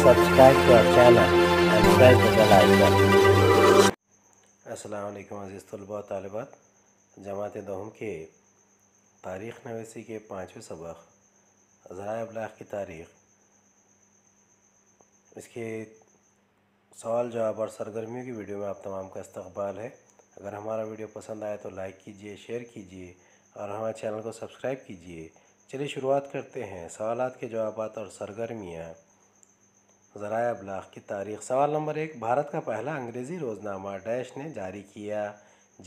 subscribe to अज़ीज़ तलबा तलबात जमात दहम के तारीख़ नवेसी के पाँचवें सबक ज़रा अबलाग की तारीख़ इसके सवाल जवाब और सरगर्मियों की वीडियो में आप तमाम का इस्तबाल है अगर हमारा वीडियो पसंद आए तो लाइक कीजिए शेयर कीजिए और हमारे चैनल को सब्सक्राइब कीजिए चलिए शुरुआत करते हैं सवालात के जवाब और सरगर्मियाँ ज़रा अबलाग की तारीख सवाल नंबर एक भारत का पहला अंग्रेज़ी रोज़नामा डैश ने जारी किया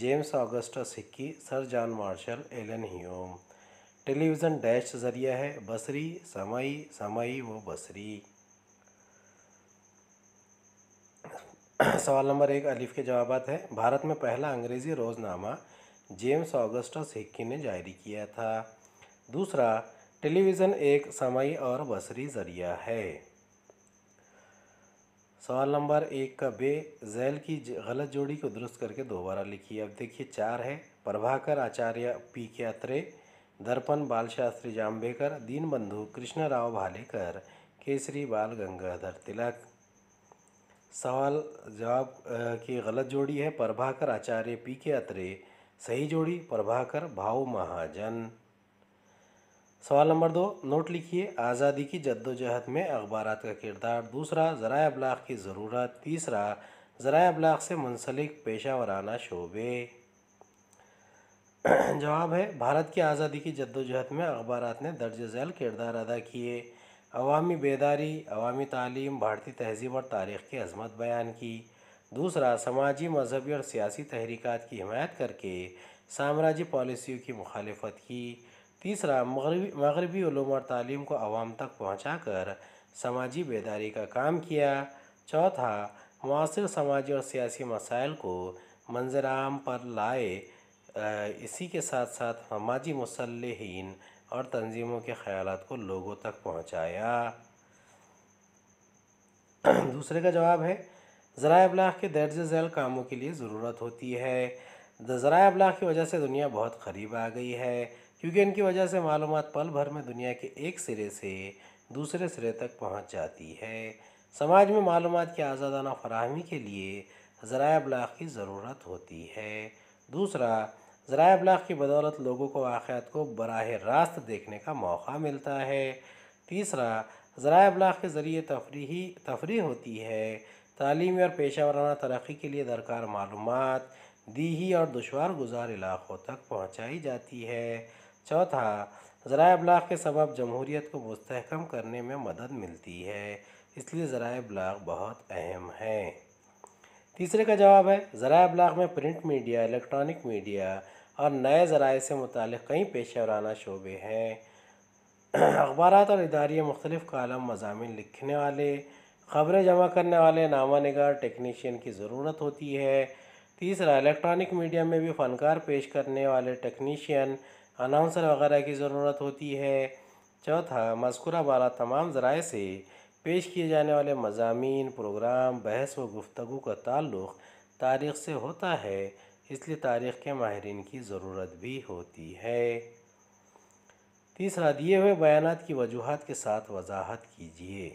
जेम्स ऑगस्ट सिक्की sir John Marshall Allan Hume television dash ज़रिया है बसरी समई समई वो बसरी सवाल नंबर एक अलिफ के जवाब है भारत में पहला अंग्रेज़ी रोज़नामा जेम्स ऑगस्ट सिक्की ने जारी किया था दूसरा टेलीविज़न एक समय और बसरी ज़रिया है सवाल नंबर एक का बे जैल की गलत जोड़ी को दुरुस्त करके दोबारा लिखिए अब देखिए चार है प्रभाकर आचार्य पी के अत्रे दर्पण बाल शास्त्री जाम्बेकर दीनबंधु राव भालेकर केसरी बाल गंगाधर तिलक सवाल जवाब की गलत जोड़ी है प्रभाकर आचार्य पी के अत्रे सही जोड़ी प्रभाकर भाव महाजन सवाल नंबर दो नोट लिखिए आज़ादी की जद्दोजहद में अखबार का किरदार दूसरा ज़रा अबलाग की ज़रूरत तीसरा ज़रा अबलाग से मुंसलिक पेशा वराना शोबे जवाब है भारत की आज़ादी की जद्दोजहद में अखबार ने दर्ज झैल किरदार अदा किए अवामी बेदारी अवामी तालीम भारतीय तहजीब और तारीख़ की अजमत बयान की दूसरा समाजी मजहबी और सियासी तहरीक की हमायत करके साम्राज्य पॉलिसियों की मुखालफत की तीसरा मगरबी मगरबी और तालीम को आवाम तक पहुँचा कर समाजी बेदारी का काम किया चौथा मौसर समाजी और सियासी मसाइल को मंजर आम पर लाए इसी के साथ साथ समाजी मसलहन और तंजीमों के ख्याल को लोगों तक पहुँचाया दूसरे का जवाब है ज़रा अबलाग के दर्ज झैल कामों के लिए ज़रूरत होती है ज़रा अबलाग की वजह से दुनिया बहुत करीब आ गई है क्योंकि इनकी वजह से मालूम पल भर में दुनिया के एक सिरे से दूसरे सिरे तक पहुँच जाती है समाज में मालूम की आज़ादाना फरहमी के लिए ज़रा अबलाग की ज़रूरत होती है दूसरा ज़रा अबलाग की बदौलत लोगों को वाक़ात को बरह रास्त देखने का मौका मिलता है तीसरा ज़रा अबलाग के ज़रिए तफरी तफरी होती है तालीमी और पेशा वराना तरक्की के लिए दरकार मालूम दीही और दुशवार गुजार इलाक़ों तक पहुँचाई जाती है चौथा ज़रा अबलाग के सबब जमहूरीत को मस्तकम करने में मदद मिलती है इसलिए ज़रा अबलाग बहुत अहम है तीसरे का जवाब है ज़रा अबलाग में प्रिंट मीडिया इलेक्ट्रॉनिक मीडिया और नए ज़राए से मुतल कई पेशे शोबे हैं अखबार और इदारे मुख्तलिफ़ कलम मजामी लिखने वाले खबरें जमा करने वाले नामा नगार टेक्नीशियन की ज़रूरत होती है तीसरा इलेक्ट्रॉनिक मीडिया में भी फ़नकार पेश करने वाले टेक्नीशियन अनाउंसर वगैरह की ज़रूरत होती है चौथा मस्कुरा बारा तमाम ज़राए से पेश किए जाने वाले मजामी प्रोग्राम बहस व गुफ्तु का ताल्लुक़ तारीख़ से होता है इसलिए तारीख़ के माहरीन की ज़रूरत भी होती है तीसरा दिए हुए बयान की वजूहत के साथ वजाहत कीजिए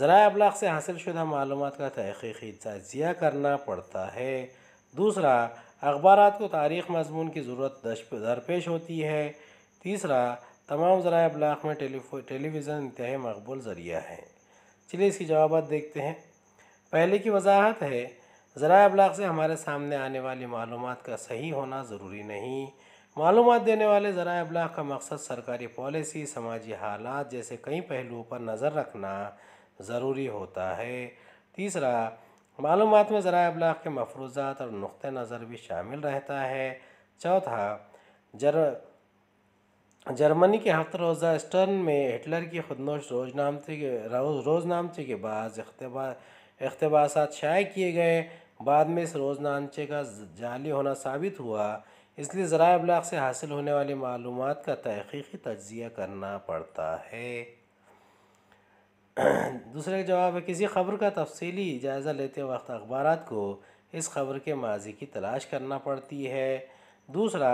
ज़रा अबलाग से हासिल शुदा मालूम का तहकीकी तजिया करना पड़ता है दूसरा अखबार को तारीख़ मजमून की ज़रूरत दरपेश होती है तीसरा तमाम ज़रा अबलाक में टेलीविज़न इंतहा मकबूल ज़रिया है चलिए इसकी जवाब देखते हैं पहले की वजाहत है ज़रा अबलाग से हमारे सामने आने वाली मालूम का सही होना ज़रूरी नहीं मालूम देने वाले ज़रा अबलाग का मकसद सरकारी पॉलिसी समाजी हालात जैसे कई पहलुओं पर नज़र रखना ज़रूरी होता है तीसरा मालूम में ज़रा अबलाग के मफरूज़ात और नुक़ नज़र भी शामिल रहता है चौथा जर जर्मनी के हफ्त रोज़ा स्टर्न में हिटलर की खुदनोश रोजनामती के रोज रोजनामची के बाद अकतबास शाये किए गए बाद में इस रोजनामचे का जाली होना साबित हुआ इसलिए ज़रा अबलाग से हासिल होने वाली मालूम का तहकीकी तजिया करना पड़ता है दूसरे का जवाब है किसी खबर का तफसली जायज़ा लेते वक्त अखबार को इस खबर के माजी की तलाश करना पड़ती है दूसरा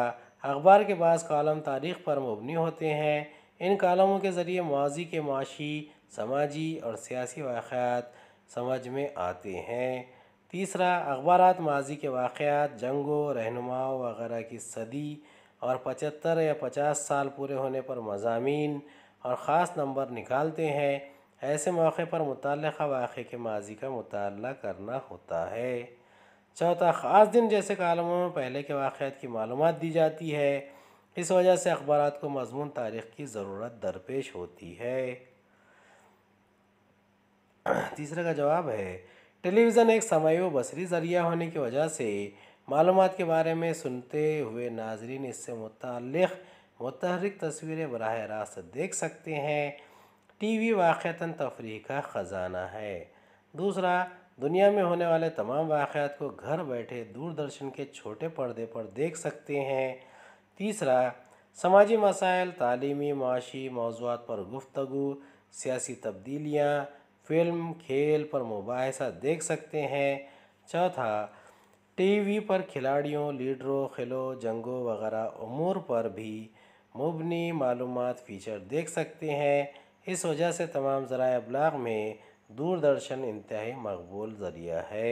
अखबार के बाद कॉलम तारीख पर मबनी होते हैं इन कॉलमों के ज़रिए माजी के माशी समाजी और सियासी वाक़ात समझ में आते हैं तीसरा अखबार माजी के वाक़ात जंगों रहनुमाओं वगैरह की सदी और पचहत्तर या पचास साल पूरे होने पर मजामी और ख़ास नंबर निकालते हैं ऐसे मौक़े पर मुतल वाक़े के माजी का मुताल करना होता है चौथा ख़ास दिन जैसे कालमों में पहले के वाक़ात की मालूम दी जाती है इस वजह से अखबार को मजमून तारीख़ की ज़रूरत दरपेश होती है तीसरे का जवाब है टेलीविज़न एक समय व बसरी ज़रिया होने की वजह से मालूम के बारे में सुनते हुए नाजरीन इससे मुतल मतहरक तस्वीरें बरह रास्त देख सकते हैं टीवी वाक़ता तफरी का ख़जाना है दूसरा दुनिया में होने वाले तमाम वाक़ात को घर बैठे दूरदर्शन के छोटे पर्दे पर देख सकते हैं तीसरा समाजी मसाइल तलीमी माशी मौजूद पर गुफ्तु सियासी तब्दीलियाँ फिल्म खेल पर मुबासा देख सकते हैं चौथा टीवी पर खिलाड़ियों लीडरों खिलों जंगों वगैरह अमूर पर भी मुबनी मालूम फ़ीचर देख सकते हैं इस वजह से तमाम ज़रा अबलाग में दूरदर्शन इंतहाई मकबूल ज़रिया है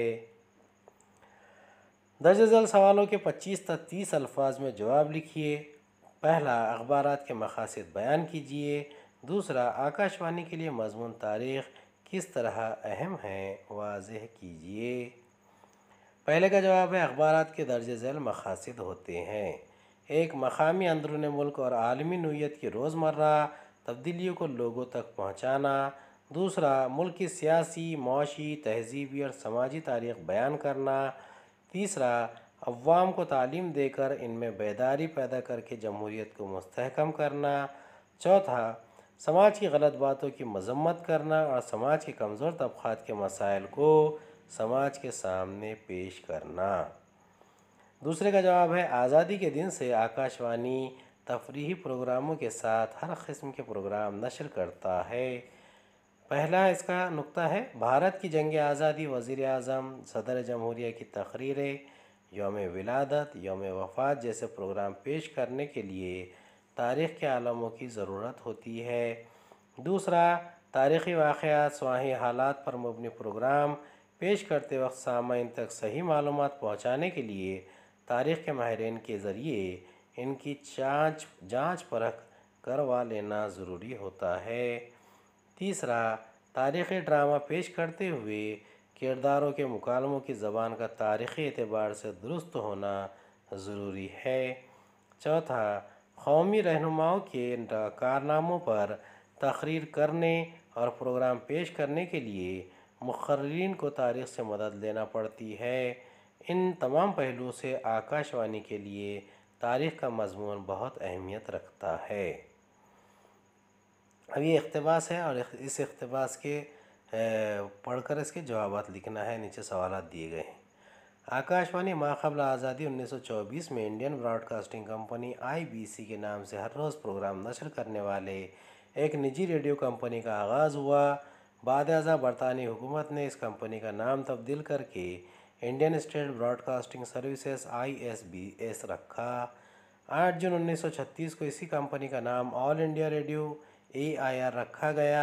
दर्ज झल सवालों के पच्चीस तक तीस अल्फाज में जवाब लिखिए पहला अखबार के मकासद बयान कीजिए दूसरा आकाशवाणी के लिए मजमून तारीख़ किस तरह अहम है वाज कीजिए पहले का जवाब है अखबार के दर्ज झल मकासद होते हैं एक मकामी अंदरून मुल्क और आलमी नोयत की रोज़मर्रा तब्दीलियों को लोगों तक पहुँचाना दूसरा मुल्क की सियासी माशी तहजीबी और समाजी तारीख बयान करना तीसरा अवाम को तालीम देकर इनमें बेदारी पैदा करके जमहूरीत को मस्तकम करना चौथा समाज की गलत बातों की मजम्मत करना और समाज के कमज़ोर तबक़ात के मसाइल को समाज के सामने पेश करना दूसरे का जवाब है आज़ादी के दिन से आकाशवाणी तफरी प्रोग्रामों के साथ हर क़स्म के प्रोग्राम नशर करता है पहला इसका नुकता है भारत की जंग आज़ादी वज़ी अजम सदर जमहूरिया की तकरीरें योम विलादत योम वफात जैसे प्रोग्राम पेश करने के लिए तारीख़ के आलमों की ज़रूरत होती है दूसरा तारीख़ी वाक़ स्वाही हालात पर मबनी प्रोग्राम पेश करते वक्त सामाइन तक सही मालूम पहुँचाने के लिए तारीख़ के माहरीन के ज़रिए इनकी जांच जांच परख करवा लेना ज़रूरी होता है तीसरा तारीख़ ड्रामा पेश करते हुए किरदारों के मुकालमों की ज़बान का तारीख़ी एतबार से दुरुस्त होना ज़रूरी है चौथा कौमी रहनुमाओं के कारनामों पर तकरीर करने और प्रोग्राम पेश करने के लिए मुकर्रीन को तारीख से मदद लेना पड़ती है इन तमाम पहलुओं से आकाशवाणी के लिए तारीख़ का मजमून बहुत अहमियत रखता है अब ये अकतबास है और इस अकतबास के पढ़कर इसके जवाब लिखना है नीचे सवाल दिए गए हैं आकाशवाणी माखबल आज़ादी 1924 में इंडियन ब्रॉडकास्टिंग कंपनी आईबीसी के नाम से हर रोज़ प्रोग्राम नशर करने वाले एक निजी रेडियो कंपनी का आगाज़ हुआ बाद बरतानी हुकूमत ने इस कंपनी का नाम तब्दील करके Indian state broadcasting services I S रखा आठ जून 1936 को इसी कंपनी का नाम all India radio A I R रखा गया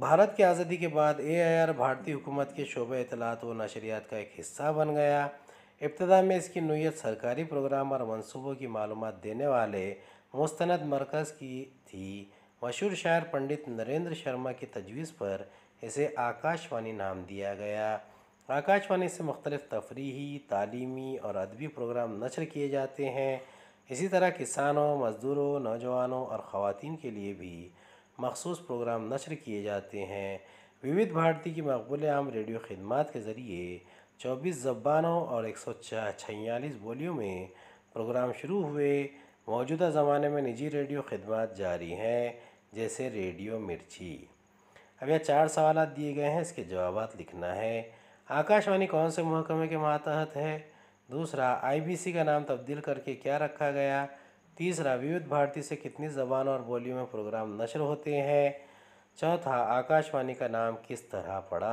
भारत की आज़ादी के बाद ए आई आर भारतीय हुकूमत के शोबे इतलात व नशरियात का एक हिस्सा बन गया इब्तदा में इसकी नोयत सरकारी प्रोग्राम और मनसूबों की मालूम देने वाले मुस्ंद मरकज़ की थी मशहूर शायर पंडित नरेंद्र शर्मा की तजवीज़ पर इसे आकाशवाणी नाम दिया गया आकाशवाणी से मुख्तलिफ तफरीही तालीमी और अदबी प्रोग्राम नशर किए जाते हैं इसी तरह किसानों मज़दूरों नौजवानों और ख़वान के लिए भी मखसूस प्रोग्राम नशर किए जाते हैं विविध भारती की मकबूल आम रेडियो खदमात के ज़रिए चौबीस जबानों और एक सौ छियालीस बोलियों में प्रोग्राम शुरू हुए मौजूदा ज़माने में निजी रेडियो खदमात जारी हैं जैसे रेडियो मिर्ची अब यह चार सवाल दिए गए हैं इसके जवाब लिखना है आकाशवाणी कौन से महकमे के मातहत है दूसरा आईबीसी का नाम तब्दील करके क्या रखा गया तीसरा विविध भारती से कितनी जबान और बोलियों में प्रोग्राम नशर होते हैं चौथा आकाशवाणी का नाम किस तरह पड़ा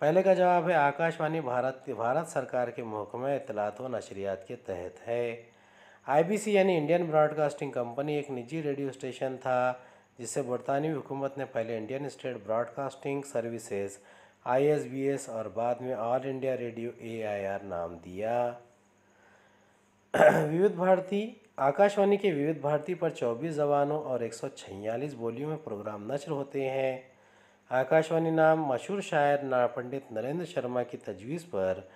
पहले का जवाब है आकाशवाणी भारत भारत सरकार के महकमे इतलात व नशरियात के तहत है आईबीसी यानी इंडियन ब्रॉडकास्टिंग कंपनी एक निजी रेडियो स्टेशन था जिसे बरतानवी हुकूमत ने पहले Indian state broadcasting services ISBS और बाद में ऑल इंडिया रेडियो एआईआर नाम दिया विविध भारती आकाशवाणी के विविध भारती पर 24 जबानों और एक बोलियों में प्रोग्राम नशर होते हैं आकाशवाणी नाम मशहूर शायर ना पंडित नरेंद्र शर्मा की तजवीज़ पर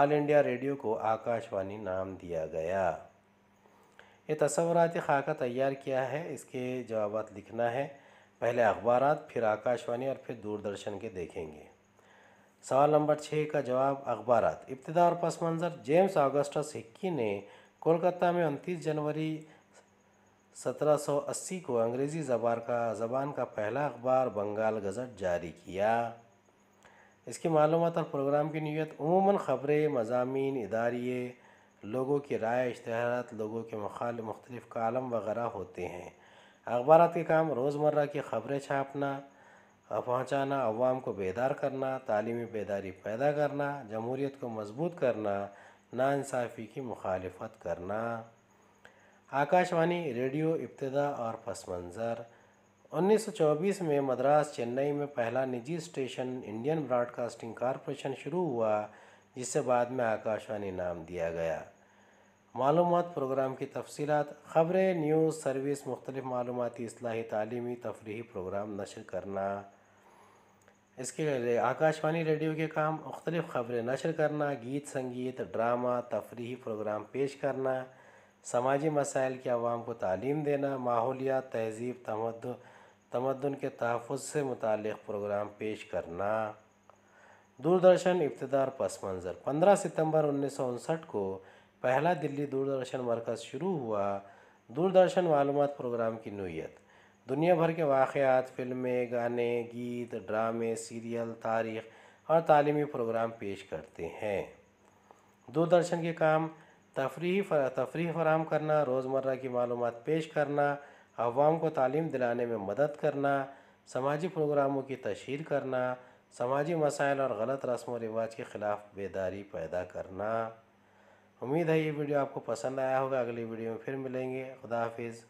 ऑल इंडिया रेडियो को आकाशवाणी नाम दिया गया ये तस्वराती खाका तैयार किया है इसके जवाब लिखना है पहले अखबार फिर आकाशवाणी और फिर दूरदर्शन के देखेंगे सवाल नंबर छः का जवाब अखबार इब्तदा और पस मंज़र जेम्स ऑगस्टस हिक्की ने कोलकाता में उनतीस जनवरी 1780 को अंग्रेज़ी जबार का ज़बान का पहला अखबार बंगाल गज़ट जारी किया इसकी मालूम और प्रोग्राम की नीयत उमूमा ख़बरें मजामी इदारिये लोगों की राय इश्तहार लोगों के मखाल मुख्तलिफ़ कॉलम वगैरह होते हैं अखबार के काम रोज़मर्रा की खबरें छापना पहुँचाना अवाम को बेदार करना तालीमी बेदारी पैदा करना जमहूरीत को मजबूत करना नाानसाफ़ी की मुखालफत करना आकाशवाणी रेडियो इब्तदा और पस मंज़र उन्नीस सौ चौबीस में मद्रास चेन्नई में पहला निजी स्टेशन इंडियन ब्रॉडकास्टिंग कॉरपोरेशन शुरू हुआ जिसे बाद में आकाशवाणी नाम दिया गया मालूम प्रोग्राम की तफसीत ख़बरें न्यूज़ सर्विस मुख्तलिफ़ मालूमती असलाही तलीमी तफरी प्रोग्राम नशर करना इसके लिए आकाशवाणी रेडियो के काम मुख्तलिफ़ ख़बरें नशर करना गीत संगीत ड्रामा तफरी प्रोग्राम पेश करना समाजी मसाइल के आवाम को तालीम देना माहौलियात तहजीब तमद तमदन के तहफ़ से मुतल प्रोग्राम पेश करना दूरदर्शन इब्तदार पस मंज़र पंद्रह सितम्बर उन्नीस सौ उनसठ को पहला दिल्ली दूरदर्शन मरकज़ शुरू हुआ दूरदर्शन मालूम प्रोग्राम की नोयत दुनिया भर के वाक़ात फ़िल्में गाने गीत ड्रामे सीरियल तारीख़ और तालीमी प्रोग्राम पेश करते हैं दूरदर्शन के काम तफरी तफरी फराम करना रोज़मर्रा की मालूम पेश करना अवाम को तालीम दिलाने में मदद करना समाजी प्रोग्रामों की तशहर करना समाजी मसाइल और गलत रस्म व रिवाज के ख़िलाफ़ बेदारी पैदा करना उम्मीद है ये वीडियो आपको पसंद आया होगा अगली वीडियो में फिर मिलेंगे खुदा हाफिज़